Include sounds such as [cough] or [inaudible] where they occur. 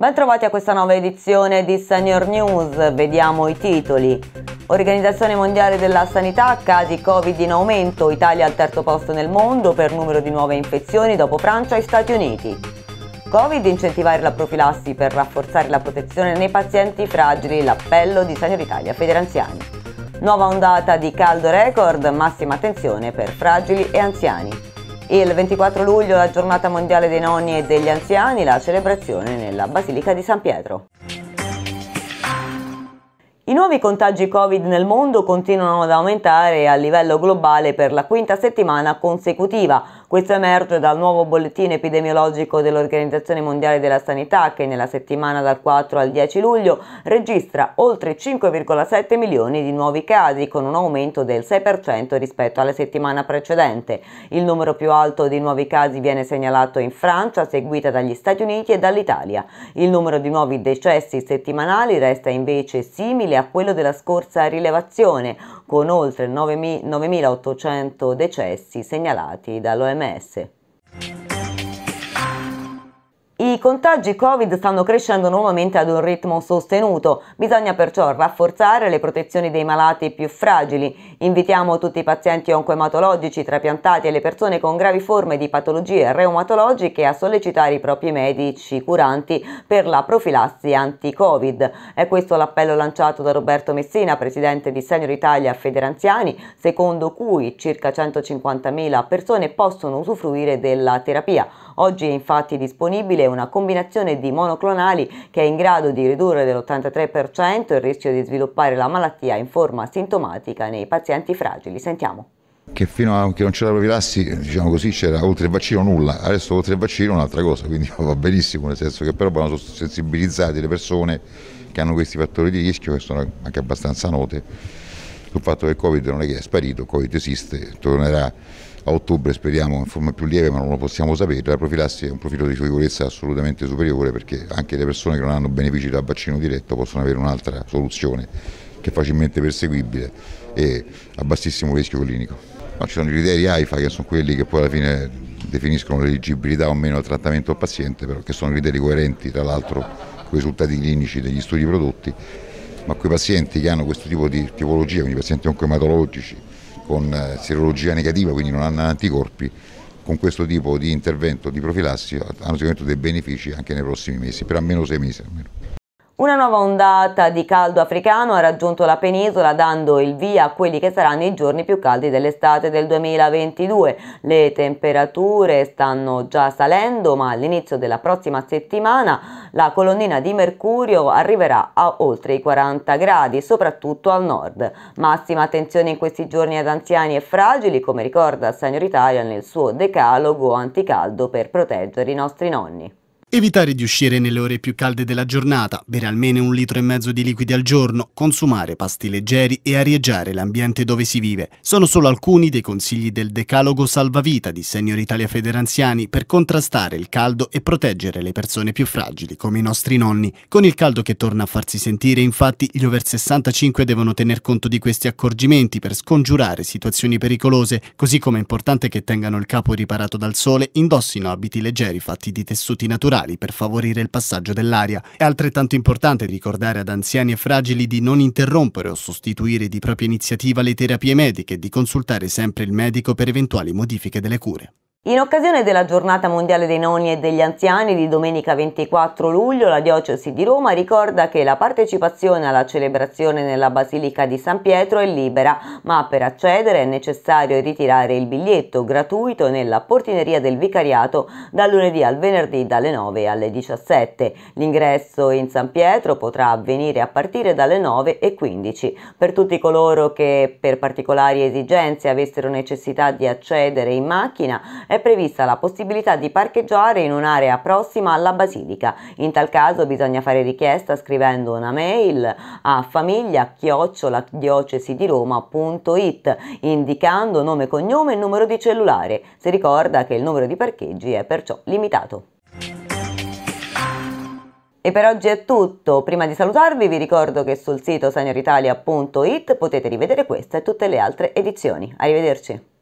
Bentrovati a questa nuova edizione di Senior News, vediamo i titoli. Organizzazione Mondiale della Sanità, casi Covid in aumento, Italia al terzo posto nel mondo per numero di nuove infezioni dopo Francia e Stati Uniti. Covid, incentivare la profilassi per rafforzare la protezione nei pazienti fragili, l'appello di Senior Italia Federanziani. Nuova ondata di caldo record, massima attenzione per fragili e anziani. Il 24 luglio la giornata mondiale dei nonni e degli anziani, la celebrazione nella Basilica di San Pietro. I nuovi contagi Covid nel mondo continuano ad aumentare a livello globale per la quinta settimana consecutiva, questo emerge dal nuovo bollettino epidemiologico dell'Organizzazione Mondiale della Sanità che nella settimana dal 4 al 10 luglio registra oltre 5,7 milioni di nuovi casi con un aumento del 6% rispetto alla settimana precedente. Il numero più alto di nuovi casi viene segnalato in Francia, seguita dagli Stati Uniti e dall'Italia. Il numero di nuovi decessi settimanali resta invece simile a quello della scorsa rilevazione, con oltre 9.800 decessi segnalati dall'OMS OMS. I contagi Covid stanno crescendo nuovamente ad un ritmo sostenuto, bisogna perciò rafforzare le protezioni dei malati più fragili. Invitiamo tutti i pazienti oncoematologici, trapiantati e le persone con gravi forme di patologie reumatologiche a sollecitare i propri medici curanti per la profilassi anti-Covid. È questo l'appello lanciato da Roberto Messina, presidente di Senior Italia Federanziani, secondo cui circa 150.000 persone possono usufruire della terapia. Oggi è infatti disponibile una combinazione di monoclonali che è in grado di ridurre dell'83% il rischio di sviluppare la malattia in forma sintomatica nei pazienti fragili. Sentiamo che fino a che non c'era la profilassi, diciamo così, c'era oltre il vaccino nulla, adesso oltre il vaccino un'altra cosa, quindi [laughs] va benissimo, nel senso che però vanno sensibilizzate le persone che hanno questi fattori di rischio che sono anche abbastanza note sul fatto che il Covid non è che è sparito, il Covid esiste, tornerà a ottobre speriamo in forma più lieve ma non lo possiamo sapere, la profilassi è un profilo di sicurezza assolutamente superiore perché anche le persone che non hanno benefici dal vaccino diretto possono avere un'altra soluzione che è facilmente perseguibile e a bassissimo rischio clinico. Ma ci sono i criteri AIFA che sono quelli che poi alla fine definiscono l'eligibilità o meno al trattamento al paziente, però che sono criteri coerenti tra l'altro con i risultati clinici degli studi prodotti ma quei pazienti che hanno questo tipo di tipologia, quindi pazienti oncoematologici con eh, serologia negativa, quindi non hanno anticorpi, con questo tipo di intervento di profilassi hanno sicuramente dei benefici anche nei prossimi mesi, per almeno sei mesi almeno. Una nuova ondata di caldo africano ha raggiunto la penisola dando il via a quelli che saranno i giorni più caldi dell'estate del 2022. Le temperature stanno già salendo ma all'inizio della prossima settimana la colonnina di mercurio arriverà a oltre i 40 gradi, soprattutto al nord. Massima attenzione in questi giorni ad anziani e fragili come ricorda Signor Italia nel suo decalogo anticaldo per proteggere i nostri nonni. Evitare di uscire nelle ore più calde della giornata, bere almeno un litro e mezzo di liquidi al giorno, consumare pasti leggeri e arieggiare l'ambiente dove si vive sono solo alcuni dei consigli del decalogo salvavita di Senior Italia Federanziani per contrastare il caldo e proteggere le persone più fragili come i nostri nonni. Con il caldo che torna a farsi sentire infatti gli over 65 devono tener conto di questi accorgimenti per scongiurare situazioni pericolose, così come è importante che tengano il capo riparato dal sole, indossino abiti leggeri fatti di tessuti naturali strutturali per favorire il passaggio dell'aria. È altrettanto importante ricordare ad anziani e fragili di non interrompere o sostituire di propria iniziativa le terapie mediche e di consultare sempre il medico per eventuali modifiche delle cure. In occasione della giornata mondiale dei nonni e degli anziani di domenica 24 luglio, la diocesi di Roma ricorda che la partecipazione alla celebrazione nella Basilica di San Pietro è libera, ma per accedere è necessario ritirare il biglietto gratuito nella portineria del vicariato dal lunedì al venerdì dalle 9 alle 17. L'ingresso in San Pietro potrà avvenire a partire dalle 9 e 15. Per tutti coloro che per particolari esigenze avessero necessità di accedere in macchina, è prevista la possibilità di parcheggiare in un'area prossima alla basilica. In tal caso bisogna fare richiesta scrivendo una mail a famiglia-diocesi-di-roma.it indicando nome, cognome e numero di cellulare. Si ricorda che il numero di parcheggi è perciò limitato. E per oggi è tutto, prima di salutarvi vi ricordo che sul sito signoritalia.it potete rivedere questa e tutte le altre edizioni. Arrivederci!